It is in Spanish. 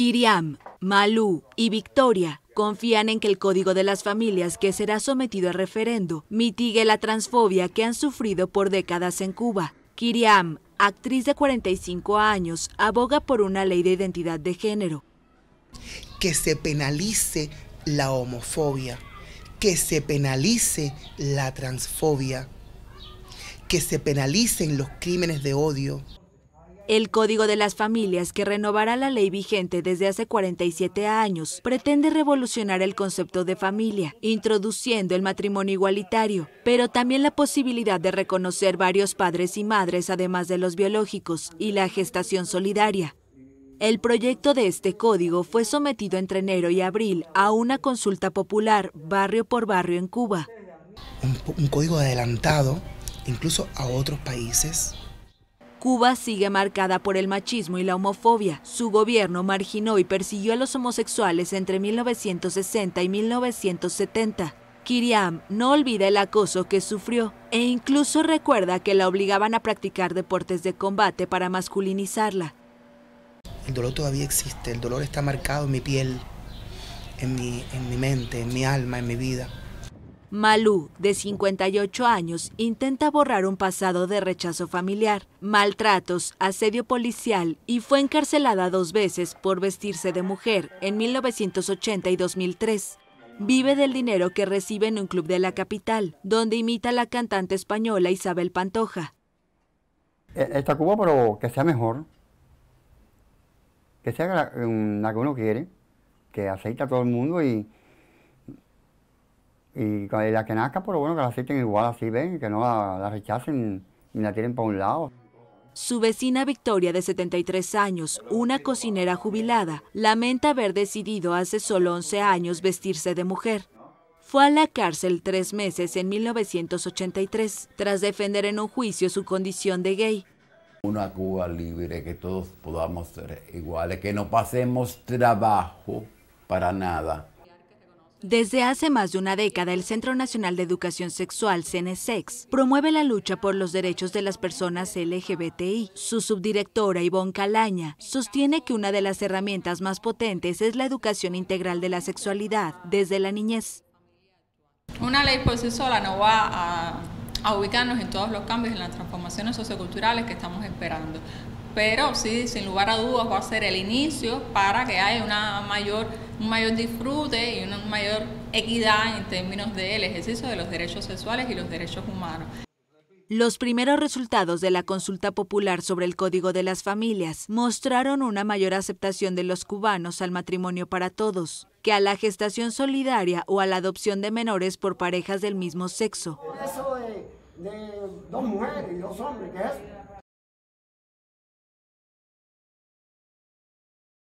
Kiriam, Malú y Victoria confían en que el Código de las Familias que será sometido a referendo mitigue la transfobia que han sufrido por décadas en Cuba. Kiriam, actriz de 45 años, aboga por una ley de identidad de género. Que se penalice la homofobia, que se penalice la transfobia, que se penalicen los crímenes de odio. El Código de las Familias, que renovará la ley vigente desde hace 47 años, pretende revolucionar el concepto de familia, introduciendo el matrimonio igualitario, pero también la posibilidad de reconocer varios padres y madres, además de los biológicos, y la gestación solidaria. El proyecto de este código fue sometido entre enero y abril a una consulta popular barrio por barrio en Cuba. Un, código adelantado incluso a otros países Cuba sigue marcada por el machismo y la homofobia. Su gobierno marginó y persiguió a los homosexuales entre 1960 y 1970. Kiriam no olvida el acoso que sufrió e incluso recuerda que la obligaban a practicar deportes de combate para masculinizarla. El dolor todavía existe, el dolor está marcado en mi piel, en mi, en mi mente, en mi alma, en mi vida. Malú, de 58 años, intenta borrar un pasado de rechazo familiar, maltratos, asedio policial y fue encarcelada dos veces por vestirse de mujer en 1980 y 2003. Vive del dinero que recibe en un club de la capital, donde imita a la cantante española Isabel Pantoja. Eh, eh, Esta Cuba, pero que sea mejor, que sea mm, la, que uno quiere, que aceita a todo el mundo y, y la que nazca, pero bueno, que la acepten igual así, ven, que no la, la rechacen ni la tiren para un lado. Su vecina Victoria, de 73 años, una cocinera jubilada, lamenta haber decidido hace solo 11 años vestirse de mujer. Fue a la cárcel tres meses en 1983, tras defender en un juicio su condición de gay. Una Cuba libre, que todos podamos ser iguales, que no pasemos trabajo para nada, desde hace más de una década, el Centro Nacional de Educación Sexual, CNSEX, promueve la lucha por los derechos de las personas LGBTI. Su subdirectora, Ivonne Calaña, sostiene que una de las herramientas más potentes es la educación integral de la sexualidad desde la niñez. Una ley por pues, sí sola no va a, ubicarnos en todos los cambios y en las transformaciones socioculturales que estamos esperando, pero sí, sin lugar a dudas va a ser el inicio para que haya una mayor, un mayor disfrute y una mayor equidad en términos del ejercicio de los derechos sexuales y los derechos humanos. Los primeros resultados de la consulta popular sobre el Código de las Familias mostraron una mayor aceptación de los cubanos al matrimonio para todos que a la gestación solidaria o a la adopción de menores por parejas del mismo sexo. Eso de, dos mujeres y dos hombres, ¿qué es?